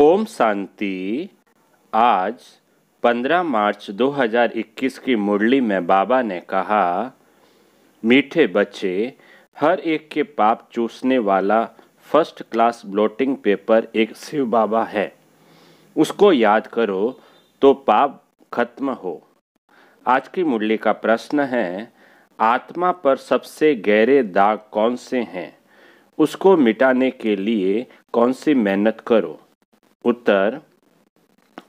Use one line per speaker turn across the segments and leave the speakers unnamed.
ओम शांति आज 15 मार्च 2021 की मुरली में बाबा ने कहा मीठे बच्चे हर एक के पाप चूसने वाला फर्स्ट क्लास ब्लोटिंग पेपर एक शिव बाबा है उसको याद करो तो पाप खत्म हो आज की मुरली का प्रश्न है आत्मा पर सबसे गहरे दाग कौन से हैं उसको मिटाने के लिए कौन सी मेहनत करो उत्तर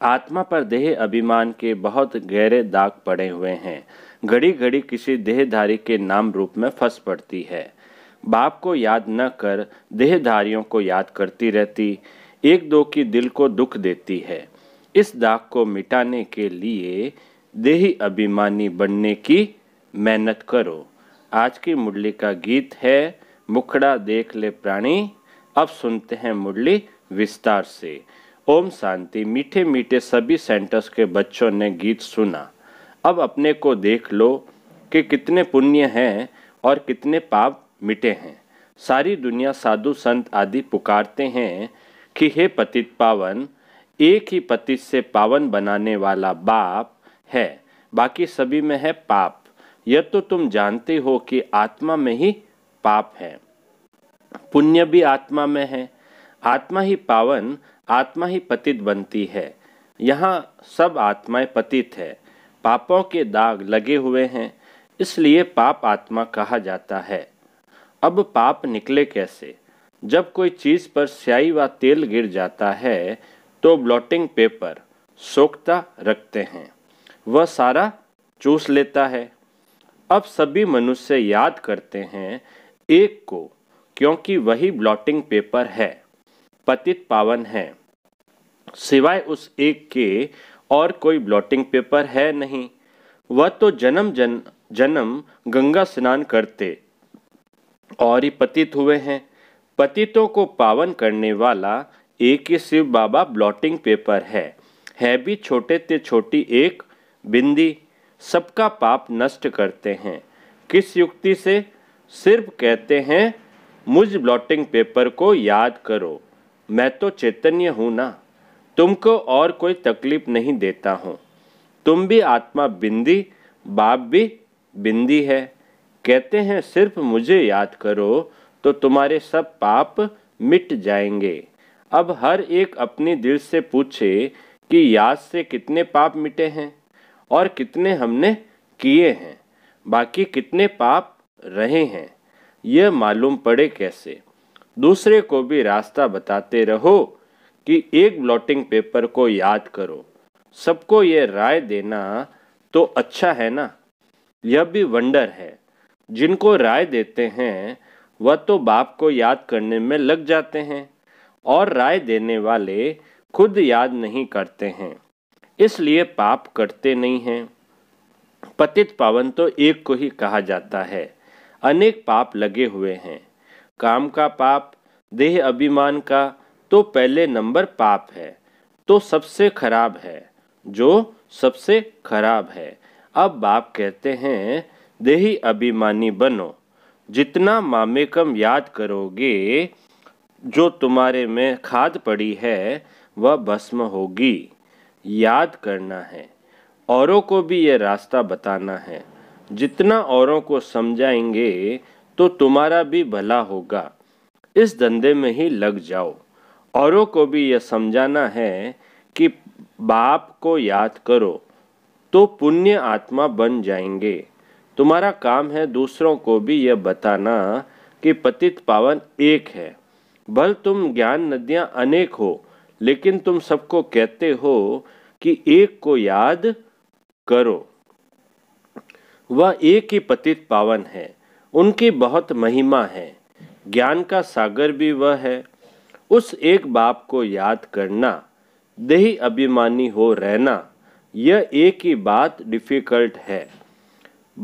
आत्मा पर देह अभिमान के बहुत गहरे दाग पड़े हुए हैं घड़ी घड़ी किसी देहधारी के नाम रूप में फंस पड़ती है बाप को याद न कर देहधारियों को याद करती रहती एक दो की दिल को दुख देती है इस दाग को मिटाने के लिए देही अभिमानी बनने की मेहनत करो आज की मुरली का गीत है मुखड़ा देख ले प्राणी अब सुनते हैं मुरली विस्तार से ओम शांति मीठे मीठे सभी सेंटर्स के बच्चों ने गीत सुना अब अपने को देख लो कि कितने पुण्य हैं और कितने पाप मिटे हैं सारी दुनिया साधु संत आदि पुकारते हैं कि हे पतित पावन एक ही पतित से पावन बनाने वाला बाप है बाकी सभी में है पाप यह तो तुम जानते हो कि आत्मा में ही पाप है पुण्य भी आत्मा में है आत्मा ही पावन आत्मा ही पतित बनती है यहाँ सब आत्माएं पतित है पापों के दाग लगे हुए हैं इसलिए पाप आत्मा कहा जाता है अब पाप निकले कैसे जब कोई चीज़ पर स्याही व तेल गिर जाता है तो ब्लॉटिंग पेपर सोखता रखते हैं वह सारा चूस लेता है अब सभी मनुष्य याद करते हैं एक को क्योंकि वही ब्लॉटिंग पेपर है पतित पावन है सिवाय उस एक के और कोई ब्लॉटिंग पेपर है नहीं वह तो जन्म जन जन्म गंगा स्नान करते और ही पतित हुए हैं पतितों को पावन करने वाला एक ही शिव बाबा ब्लॉटिंग पेपर है है भी छोटे ते छोटी एक बिंदी सबका पाप नष्ट करते हैं किस युक्ति से सिर्फ कहते हैं मुझ ब्लॉटिंग पेपर को याद करो मैं तो चैतन्य हूँ ना तुमको और कोई तकलीफ नहीं देता हूँ तुम भी आत्मा बिंदी बाप भी बिंदी है कहते हैं सिर्फ मुझे याद करो तो तुम्हारे सब पाप मिट जाएंगे अब हर एक अपने दिल से पूछे कि याद से कितने पाप मिटे हैं और कितने हमने किए हैं बाकी कितने पाप रहे हैं यह मालूम पड़े कैसे दूसरे को भी रास्ता बताते रहो कि एक ब्लॉटिंग पेपर को याद करो सबको ये राय देना तो अच्छा है ना यह भी वंडर है जिनको राय देते हैं वह तो बाप को याद करने में लग जाते हैं और राय देने वाले खुद याद नहीं करते हैं इसलिए पाप करते नहीं हैं पतित पावन तो एक को ही कहा जाता है अनेक पाप लगे हुए हैं काम का पाप देह अभिमान का तो पहले नंबर पाप है तो सबसे खराब है जो सबसे खराब है अब बाप कहते हैं देही अभिमानी बनो जितना मामे कम याद करोगे जो तुम्हारे में खाद पड़ी है वह भस्म होगी याद करना है औरों को भी यह रास्ता बताना है जितना औरों को समझाएंगे तो तुम्हारा भी भला होगा इस धंधे में ही लग जाओ औरों को भी यह समझाना है कि बाप को याद करो तो पुण्य आत्मा बन जाएंगे तुम्हारा काम है दूसरों को भी यह बताना कि पतित पावन एक है भल तुम ज्ञान नदियाँ अनेक हो लेकिन तुम सबको कहते हो कि एक को याद करो वह एक ही पतित पावन है उनकी बहुत महिमा है ज्ञान का सागर भी वह है उस एक बाप को याद करना देही अभिमानी हो रहना यह एक ही बात डिफिकल्ट है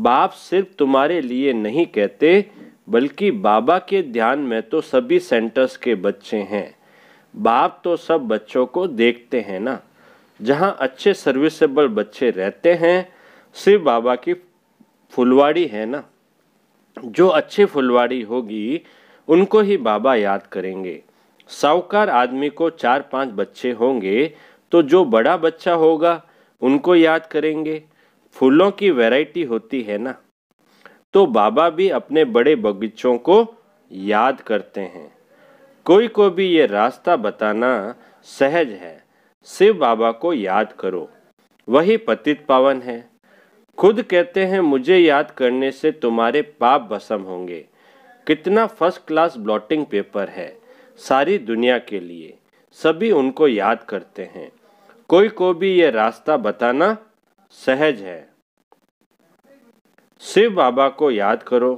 बाप सिर्फ तुम्हारे लिए नहीं कहते बल्कि बाबा के ध्यान में तो सभी सेंटर्स के बच्चे हैं बाप तो सब बच्चों को देखते हैं ना जहाँ अच्छे सर्विसेबल बच्चे रहते हैं सिर्फ बाबा की फुलवाड़ी है ना जो अच्छी फुलवाड़ी होगी उनको ही बाबा याद करेंगे साहूकार आदमी को चार पांच बच्चे होंगे तो जो बड़ा बच्चा होगा उनको याद करेंगे फूलों की वैरायटी होती है ना तो बाबा भी अपने बड़े बगीचों को याद करते हैं कोई को भी ये रास्ता बताना सहज है शिव बाबा को याद करो वही पतित पावन है खुद कहते हैं मुझे याद करने से तुम्हारे पाप भसम होंगे कितना फर्स्ट क्लास ब्लॉटिंग पेपर है सारी दुनिया के लिए सभी उनको याद करते हैं कोई को भी ये रास्ता बताना सहज है शिव बाबा को याद करो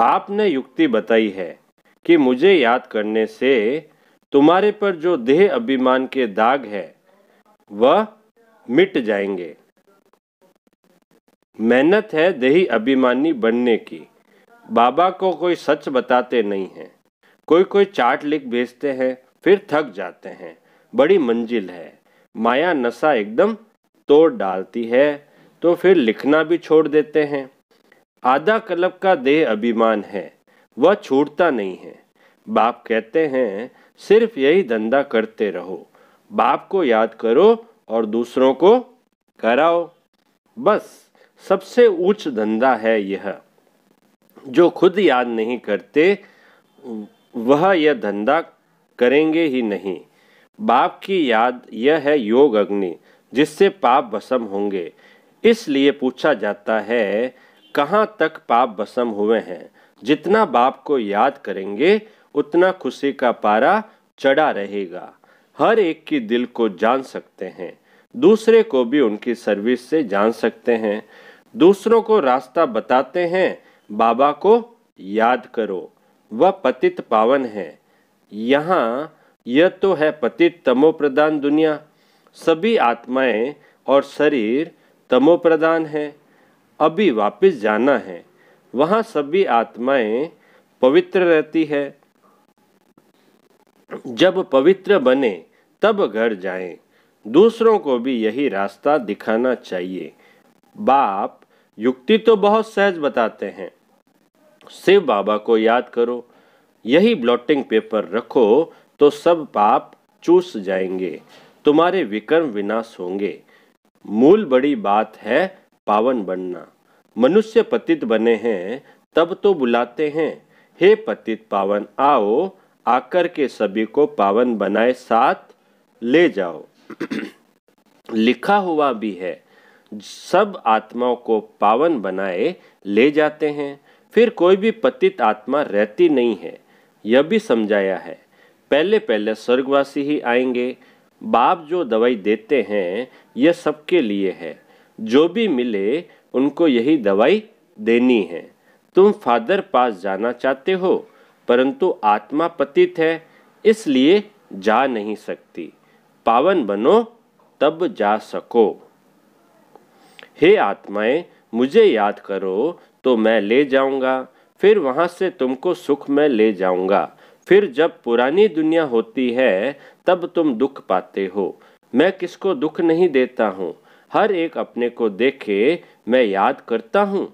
बाप ने युक्ति बताई है कि मुझे याद करने से तुम्हारे पर जो देह अभिमान के दाग है वह मिट जाएंगे मेहनत है देही अभिमानी बनने की बाबा को कोई सच बताते नहीं हैं कोई कोई चार्ट लिख भेजते हैं फिर थक जाते हैं बड़ी मंजिल है माया नशा एकदम तोड़ डालती है तो फिर लिखना भी छोड़ देते हैं आधा कलब का देह अभिमान है वह छूटता नहीं है बाप कहते हैं सिर्फ यही धंधा करते रहो बाप को याद करो और दूसरों को कराओ बस सबसे ऊंच धंधा है यह जो खुद याद नहीं करते वह यह धंधा करेंगे ही नहीं बाप की याद यह है योग अग्नि जिससे पाप भसम होंगे इसलिए पूछा जाता है कहाँ तक पाप भसम हुए हैं जितना बाप को याद करेंगे उतना खुशी का पारा चढ़ा रहेगा हर एक की दिल को जान सकते हैं दूसरे को भी उनकी सर्विस से जान सकते हैं दूसरों को रास्ता बताते हैं बाबा को याद करो वह पतित पावन है यहाँ यह तो है पतित तमो प्रदान दुनिया सभी आत्माएं और शरीर तमो प्रदान है अभी वापस जाना है वहाँ सभी आत्माएं पवित्र रहती है जब पवित्र बने तब घर जाएं। दूसरों को भी यही रास्ता दिखाना चाहिए बाप युक्ति तो बहुत सहज बताते हैं शिव बाबा को याद करो यही ब्लॉटिंग पेपर रखो तो सब पाप चूस जाएंगे तुम्हारे विक्रम विनाश होंगे मूल बड़ी बात है पावन बनना मनुष्य पतित बने हैं तब तो बुलाते हैं हे पतित पावन आओ आकर के सभी को पावन बनाए साथ ले जाओ लिखा हुआ भी है सब आत्माओं को पावन बनाए ले जाते हैं फिर कोई भी पतित आत्मा रहती नहीं है यह भी समझाया है पहले पहले स्वर्गवासी ही आएंगे बाप जो दवाई देते हैं यह सबके लिए है जो भी मिले उनको यही दवाई देनी है तुम फादर पास जाना चाहते हो परंतु आत्मा पतित है इसलिए जा नहीं सकती पावन बनो तब जा सको हे आत्माएं मुझे याद करो तो मैं ले जाऊंगा फिर वहाँ से तुमको सुख में ले जाऊंगा फिर जब पुरानी दुनिया होती है तब तुम दुख पाते हो मैं किसको दुख नहीं देता हूँ हर एक अपने को देखे मैं याद करता हूँ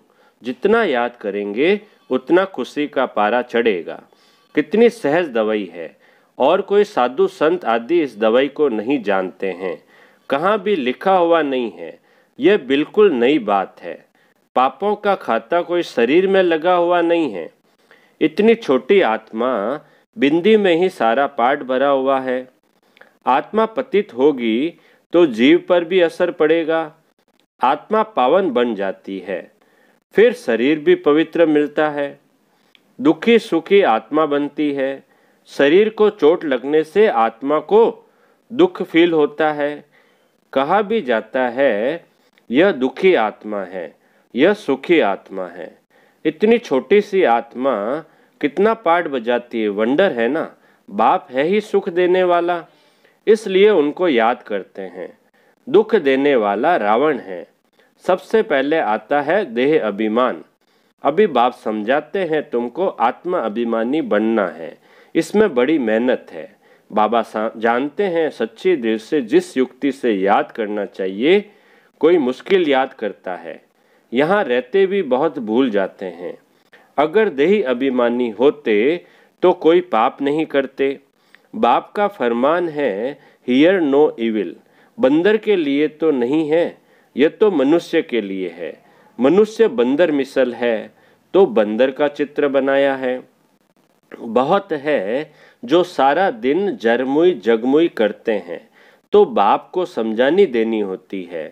जितना याद करेंगे उतना खुशी का पारा चढ़ेगा कितनी सहज दवाई है और कोई साधु संत आदि इस दवाई को नहीं जानते हैं कहाँ भी लिखा हुआ नहीं है यह बिल्कुल नई बात है पापों का खाता कोई शरीर में लगा हुआ नहीं है इतनी छोटी आत्मा बिंदी में ही सारा पाठ भरा हुआ है आत्मा पतित होगी तो जीव पर भी असर पड़ेगा आत्मा पावन बन जाती है फिर शरीर भी पवित्र मिलता है दुखी सुखी आत्मा बनती है शरीर को चोट लगने से आत्मा को दुख फील होता है कहा भी जाता है यह दुखी आत्मा है यह सुखी आत्मा है इतनी छोटी सी आत्मा कितना पार्ट बजाती है वंडर है ना बाप है ही सुख देने वाला इसलिए उनको याद करते हैं दुख देने वाला रावण है सबसे पहले आता है देह अभिमान अभी बाप समझाते हैं तुमको आत्मा अभिमानी बनना है इसमें बड़ी मेहनत है बाबा जानते हैं सच्ची दिल से जिस युक्ति से याद करना चाहिए कोई मुश्किल याद करता है यहाँ रहते भी बहुत भूल जाते हैं अगर देही अभिमानी होते तो कोई पाप नहीं करते बाप का फरमान है हियर नो इविल बंदर के लिए तो नहीं है यह तो मनुष्य के लिए है मनुष्य बंदर मिसल है तो बंदर का चित्र बनाया है बहुत है जो सारा दिन जरमुई जगमुई करते हैं तो बाप को समझानी देनी होती है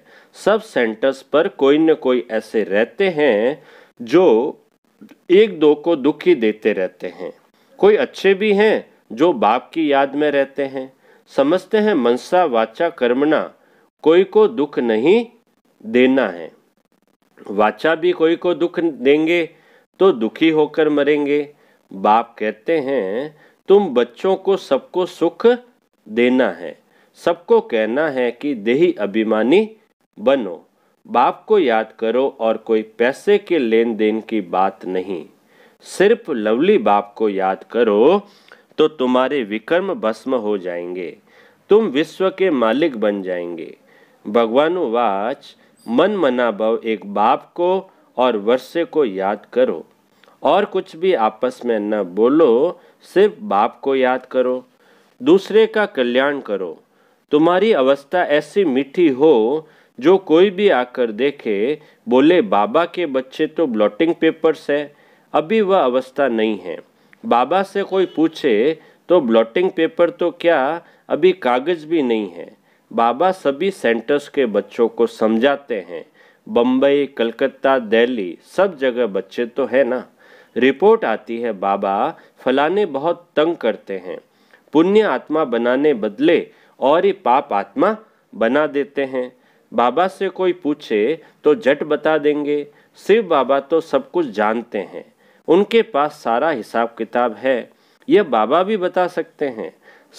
सब सेंटर्स पर कोई न कोई ऐसे रहते हैं जो एक दो को दुखी देते रहते हैं कोई अच्छे भी हैं जो बाप की याद में रहते हैं समझते हैं मनसा वाचा कर्मणा कोई को दुख नहीं देना है वाचा भी कोई को दुख देंगे तो दुखी होकर मरेंगे बाप कहते हैं तुम बच्चों को सबको सुख देना है सबको कहना है कि देही अभिमानी बनो बाप को याद करो और कोई पैसे के लेन देन की बात नहीं सिर्फ लवली बाप को याद करो तो तुम्हारे विक्रम भस्म हो जाएंगे तुम विश्व के मालिक बन जाएंगे भगवान वाच मन मना भव एक बाप को और वर्षे को याद करो और कुछ भी आपस में न बोलो सिर्फ बाप को याद करो दूसरे का कल्याण करो तुम्हारी अवस्था ऐसी मीठी हो जो कोई भी आकर देखे बोले बाबा के बच्चे तो ब्लॉटिंग पेपर्स है अभी वह अवस्था नहीं है बाबा से कोई पूछे तो ब्लॉटिंग पेपर तो क्या अभी कागज़ भी नहीं है बाबा सभी सेंटर्स के बच्चों को समझाते हैं बम्बई कलकत्ता दिल्ली सब जगह बच्चे तो है ना रिपोर्ट आती है बाबा फलाने बहुत तंग करते हैं पुण्य आत्मा बनाने बदले और ये पाप आत्मा बना देते हैं बाबा से कोई पूछे तो झट बता देंगे शिव बाबा तो सब कुछ जानते हैं उनके पास सारा हिसाब किताब है यह बाबा भी बता सकते हैं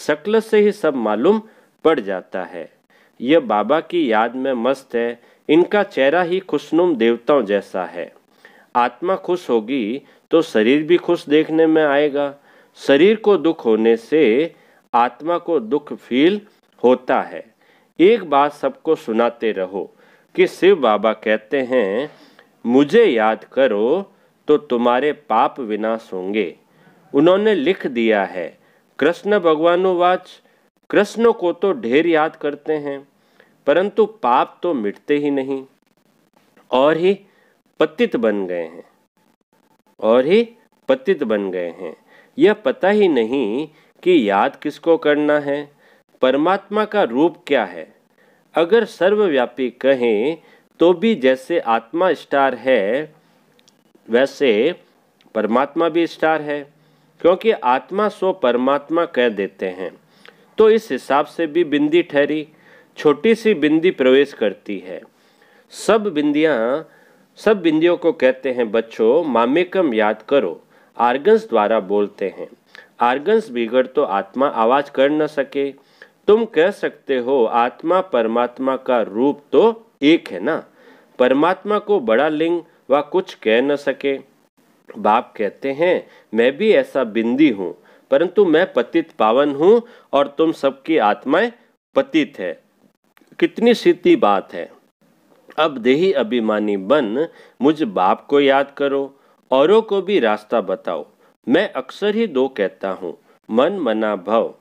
शक्ल से ही सब मालूम पड़ जाता है यह बाबा की याद में मस्त है इनका चेहरा ही खुशनुम देवताओं जैसा है आत्मा खुश होगी तो शरीर भी खुश देखने में आएगा शरीर को दुख होने से आत्मा को दुख फील होता है एक बात सबको सुनाते रहो कि शिव बाबा कहते हैं मुझे याद करो तो तुम्हारे पाप विनाश होंगे उन्होंने लिख दिया है कृष्ण भगवानुवाच कृष्ण को तो ढेर याद करते हैं परंतु पाप तो मिटते ही नहीं और ही पतित बन गए हैं और ही पतित बन गए हैं यह पता ही नहीं कि याद किसको करना है परमात्मा का रूप क्या है अगर सर्वव्यापी कहें तो भी जैसे आत्मा स्टार है वैसे परमात्मा भी स्टार है क्योंकि आत्मा सो परमात्मा कह देते हैं तो इस हिसाब से भी बिंदी ठहरी छोटी सी बिंदी प्रवेश करती है सब बिंदिया सब बिंदियों को कहते हैं बच्चों मामेकम याद करो आर्गन्स द्वारा बोलते हैं आर्गन्स बिगड़ तो आत्मा आवाज कर न सके तुम कह सकते हो आत्मा परमात्मा का रूप तो एक है ना परमात्मा को बड़ा लिंग व कुछ कह न सके बाप कहते हैं मैं भी ऐसा बिंदी हूँ परंतु मैं पतित पावन हूँ और तुम सबकी आत्माएं पतित है कितनी सीधी बात है अब देही अभिमानी बन मुझ बाप को याद करो औरों को भी रास्ता बताओ मैं अक्सर ही दो कहता हूँ मन मना भव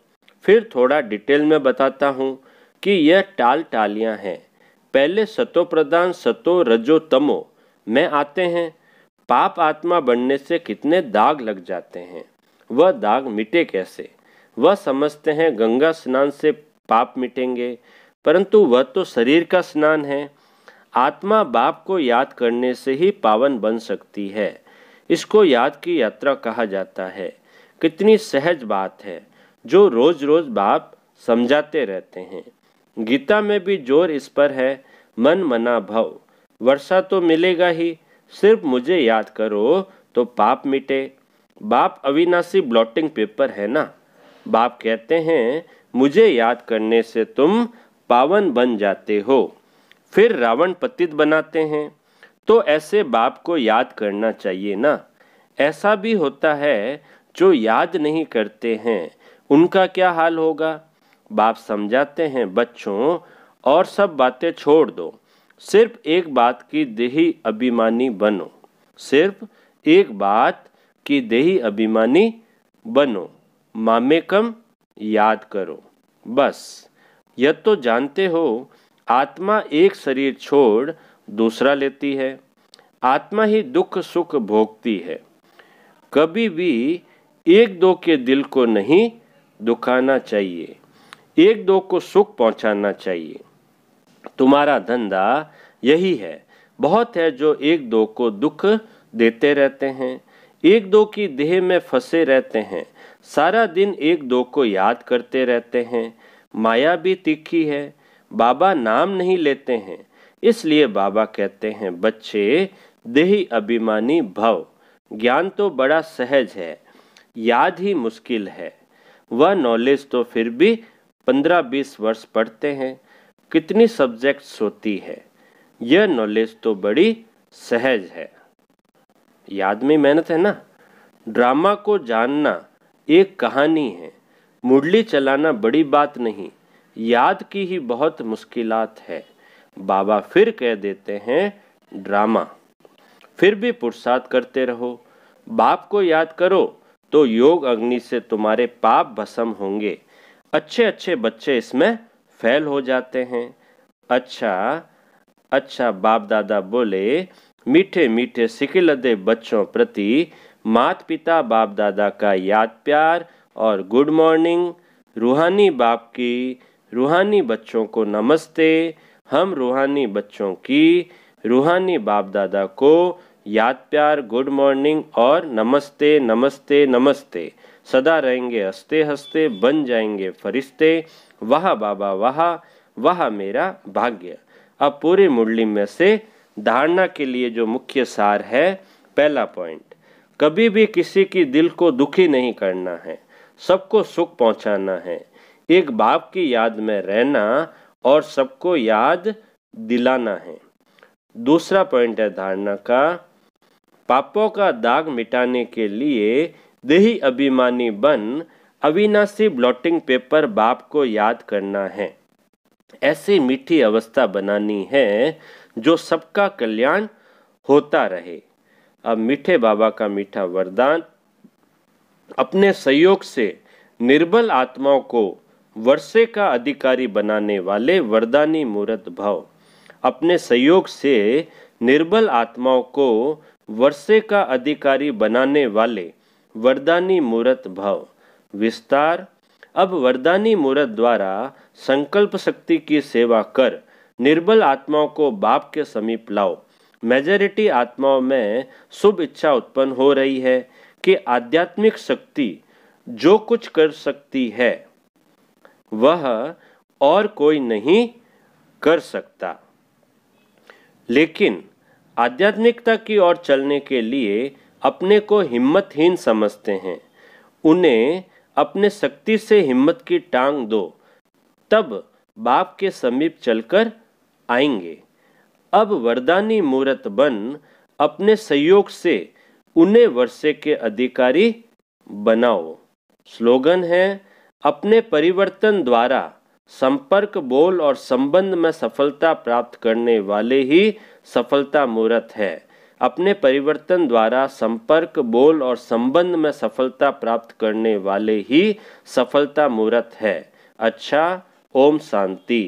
फिर थोड़ा डिटेल में बताता हूँ कि यह टाल टालियाँ हैं पहले सतो प्रदान सतो रजो तमो में आते हैं पाप आत्मा बनने से कितने दाग लग जाते हैं वह दाग मिटे कैसे वह समझते हैं गंगा स्नान से पाप मिटेंगे परंतु वह तो शरीर का स्नान है आत्मा बाप को याद करने से ही पावन बन सकती है इसको याद की यात्रा कहा जाता है कितनी सहज बात है जो रोज रोज बाप समझाते रहते हैं गीता में भी जोर इस पर है मन मना भव वर्षा तो मिलेगा ही सिर्फ मुझे याद करो तो पाप मिटे बाप अविनाशी ब्लॉटिंग पेपर है ना बाप कहते हैं मुझे याद करने से तुम पावन बन जाते हो फिर रावण पतित बनाते हैं तो ऐसे बाप को याद करना चाहिए ना ऐसा भी होता है जो याद नहीं करते हैं उनका क्या हाल होगा बाप समझाते हैं बच्चों और सब बातें छोड़ दो सिर्फ एक बात की देही अभिमानी बनो सिर्फ एक बात की देही अभिमानी बनो मामे कम याद करो बस यह तो जानते हो आत्मा एक शरीर छोड़ दूसरा लेती है आत्मा ही दुख सुख भोगती है कभी भी एक दो के दिल को नहीं दुखाना चाहिए एक दो को सुख पहुंचाना चाहिए तुम्हारा धंधा यही है बहुत है जो एक दो को दुख देते रहते हैं एक दो की देह में फंसे रहते हैं सारा दिन एक दो को याद करते रहते हैं माया भी तीखी है बाबा नाम नहीं लेते हैं इसलिए बाबा कहते हैं बच्चे देही अभिमानी भव ज्ञान तो बड़ा सहज है याद ही मुश्किल है वह नॉलेज तो फिर भी पंद्रह बीस वर्ष पढ़ते हैं कितनी सब्जेक्ट्स होती है यह नॉलेज तो बड़ी सहज है याद में मेहनत है ना ड्रामा को जानना एक कहानी है मुरली चलाना बड़ी बात नहीं याद की ही बहुत मुश्किलात है बाबा फिर कह देते हैं ड्रामा फिर भी पुरसाद करते रहो बाप को याद करो तो योग अग्नि से तुम्हारे पाप भसम होंगे अच्छे अच्छे बच्चे इसमें फेल हो जाते हैं अच्छा अच्छा बाप दादा बोले मीठे मीठे सिकिलदे बच्चों प्रति मात पिता बाप दादा का याद प्यार और गुड मॉर्निंग रूहानी बाप की रूहानी बच्चों को नमस्ते हम रूहानी बच्चों की रूहानी बाप दादा को याद प्यार गुड मॉर्निंग और नमस्ते नमस्ते नमस्ते सदा रहेंगे हंसते हंसते बन जाएंगे फरिश्ते वाह बाबा वाह वाह मेरा भाग्य अब पूरे मुरली में से धारणा के लिए जो मुख्य सार है पहला पॉइंट कभी भी किसी की दिल को दुखी नहीं करना है सबको सुख पहुंचाना है एक बाप की याद में रहना और सबको याद दिलाना है दूसरा पॉइंट है धारणा का पापों का दाग मिटाने के लिए देही अभिमानी बन अविनाशी ब्लॉटिंग पेपर बाप को याद करना है ऐसी मीठी अवस्था बनानी है जो सबका कल्याण होता रहे अब मीठे बाबा का मीठा वरदान अपने सहयोग से निर्बल आत्माओं को वर्षे का अधिकारी बनाने वाले वरदानी मूर्त भाव अपने सहयोग से निर्बल आत्माओं को वर्षे का अधिकारी बनाने वाले वरदानी मूर्त भाव विस्तार अब वरदानी मूर्त द्वारा संकल्प शक्ति की सेवा कर निर्बल आत्माओं को बाप के समीप लाओ मेजोरिटी आत्माओं में शुभ इच्छा उत्पन्न हो रही है कि आध्यात्मिक शक्ति जो कुछ कर सकती है वह और कोई नहीं कर सकता लेकिन आध्यात्मिकता की ओर चलने के लिए अपने को हिम्मतहीन समझते हैं उन्हें अपने शक्ति से हिम्मत की टांग दो तब बाप के समीप चलकर आएंगे अब वरदानी मूर्त बन अपने सहयोग से उन्हें वर्षे के अधिकारी बनाओ स्लोगन है अपने परिवर्तन द्वारा संपर्क बोल और संबंध में सफलता प्राप्त करने वाले ही सफलता मूर्त है अपने परिवर्तन द्वारा संपर्क बोल और संबंध में सफलता प्राप्त करने वाले ही सफलता मूर्त है अच्छा ओम शांति